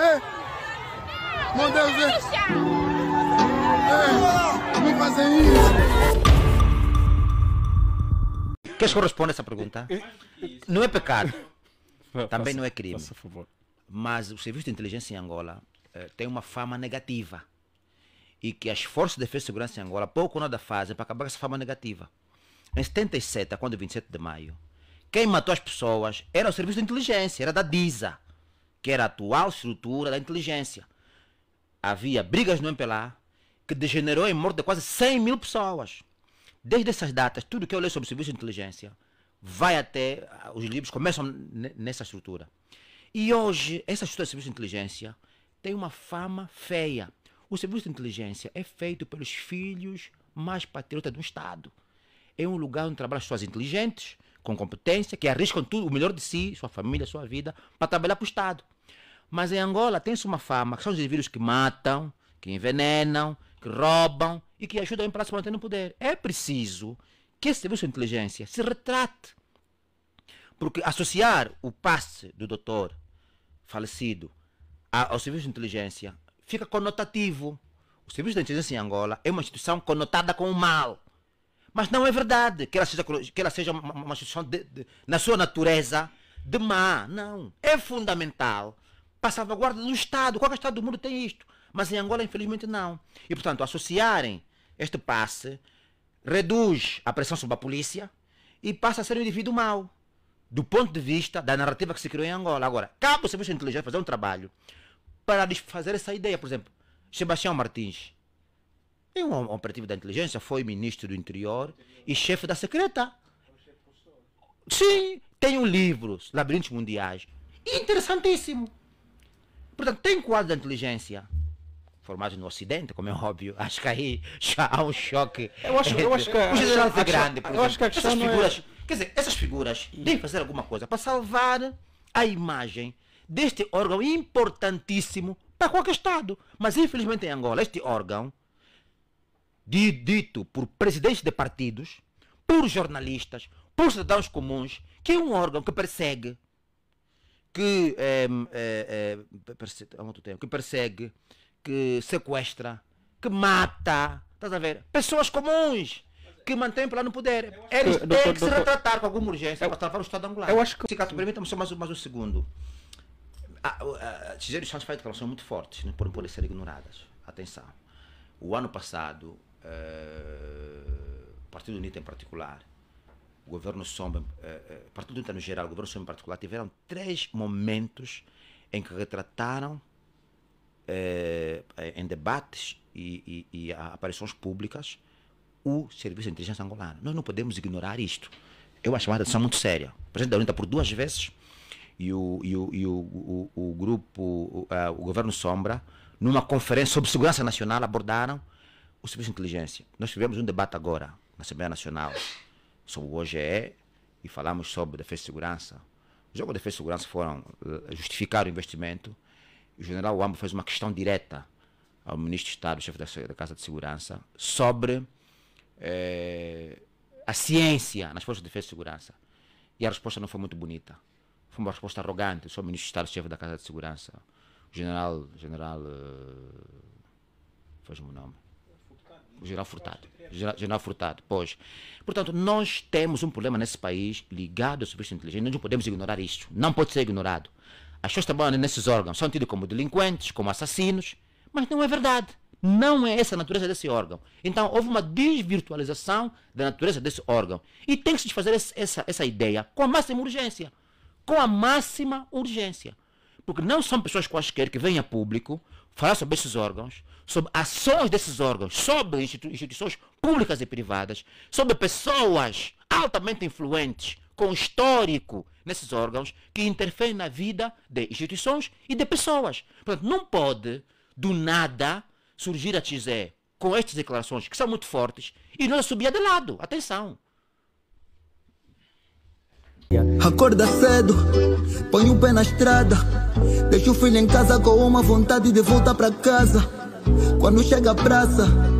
Ei! Meu Deus, ei! ei. Não isso! Queres que eu responda essa pergunta? Eh, não é pecado. Também não é crime. Mas o Serviço de Inteligência em Angola eh, tem uma fama negativa. E que as Forças de Defesa e Segurança em Angola pouco ou nada fazem para acabar com essa fama negativa. Em 77, quando 27 é de maio, quem matou as pessoas era o Serviço de Inteligência, era da DISA que era a atual estrutura da inteligência. Havia brigas no MPLA que degenerou em morte de quase 100 mil pessoas. Desde essas datas, tudo que eu leio sobre o serviço de inteligência vai até. Ah, os livros começam nessa estrutura. E hoje, essa estrutura de serviço de inteligência tem uma fama feia. O serviço de inteligência é feito pelos filhos mais patriotas do Estado. É um lugar onde trabalham pessoas inteligentes com competência, que arriscam tudo, o melhor de si, sua família, sua vida, para trabalhar para o Estado. Mas em Angola tem-se uma fama que são os indivíduos que matam, que envenenam, que roubam e que ajudam a imprensa a manter no poder. É preciso que esse serviço de inteligência se retrate. Porque associar o passe do doutor falecido ao serviço de inteligência fica conotativo. O serviço de inteligência em Angola é uma instituição conotada com o mal. Mas não é verdade que ela seja, que ela seja uma, uma instituição de, de, na sua natureza de má. Não. É fundamental para a salvaguarda do Estado. Qualquer Estado do mundo tem isto. Mas em Angola, infelizmente, não. E, portanto, associarem este passe reduz a pressão sobre a polícia e passa a ser um indivíduo mau. Do ponto de vista da narrativa que se criou em Angola. Agora, cabe o serviço de inteligência fazer um trabalho para desfazer essa ideia. Por exemplo, Sebastião Martins tem um operativo da inteligência, foi ministro do interior e chefe da secreta. Sim, tem um livro, Labirintos Mundiais. Interessantíssimo. Portanto, tem quadro da inteligência formado no Ocidente, como é óbvio. Acho que aí já há um choque. Eu acho, eu acho que a, o general é grande, por eu acho que essas é- figuras, é... Quer dizer, essas figuras devem fazer alguma coisa para salvar a imagem deste órgão importantíssimo para qualquer Estado. Mas, infelizmente, em Angola, este órgão de, dito por presidentes de partidos, por jornalistas, por cidadãos comuns, que é um órgão que persegue, que, é, é, é, persegue, que persegue, que sequestra, que mata, estás a ver? Pessoas comuns que mantém lá no poder. Eles têm que, que se retratar com alguma urgência eu, para salvar o Estado angolano. Eu acho que... Se caso permita me só mais, mais um segundo. Ciseiros Santos faz são muito fortes, né, não podem ser ignoradas. Atenção. O ano passado, eh, Partido Unido em particular, o governo Sombra, uh, eh, eh, Partido Unido no geral, o governo Sombra em particular, tiveram três momentos em que retrataram em debates e, e, e aparições públicas o Serviço de Inteligência Angolano. Nós não podemos ignorar isto. É uma chamada atenção muito séria. O presidente da União por duas vezes e o, e o, e o, o, o grupo, o, ah, o, Governo Sombra, numa conferência sobre segurança nacional, abordaram o serviço de inteligência. Nós tivemos um debate agora na Assembleia Nacional sobre o OGE e falamos sobre defesa e segurança. Os jogos de defesa e segurança foram eh, justificar o investimento. O general Wamba fez uma questão direta ao ministro de Estado, chefe da, Casa de Segurança, sobre eh, a ciência nas forças de defesa e segurança. E a resposta não foi muito bonita. Foi uma resposta arrogante. Eu o ministro de Estado, chefe da Casa de Segurança. O general. general uh, eh, faz o nome. Geral Furtado. General Furtado, pois. Portanto, nós temos um problema nesse país ligado ao serviço inteligente. Nós não podemos ignorar isto. Não pode ser ignorado. As pessoas trabalham nesses órgãos são tidas como delinquentes, como assassinos, mas não é verdade. Não é essa a natureza desse órgão. Então, houve uma desvirtualização da natureza desse órgão. E tem que se desfazer essa, essa ideia com a máxima urgência. Com a máxima urgência. Porque não são pessoas quaisquer que vêm a público falar sobre esses órgãos, sobre ações desses órgãos, sobre institu instituições públicas e privadas, sobre pessoas altamente influentes, com histórico nesses órgãos, que interferem na vida de instituições e de pessoas. Portanto, não pode, do nada, surgir a Tizé com estas declarações, que são muito fortes, e não subir de lado. Atenção! Acorda cedo, põe o pé na estrada. Deixa o filho em casa com uma vontade de voltar pra casa. Quando chega a praça,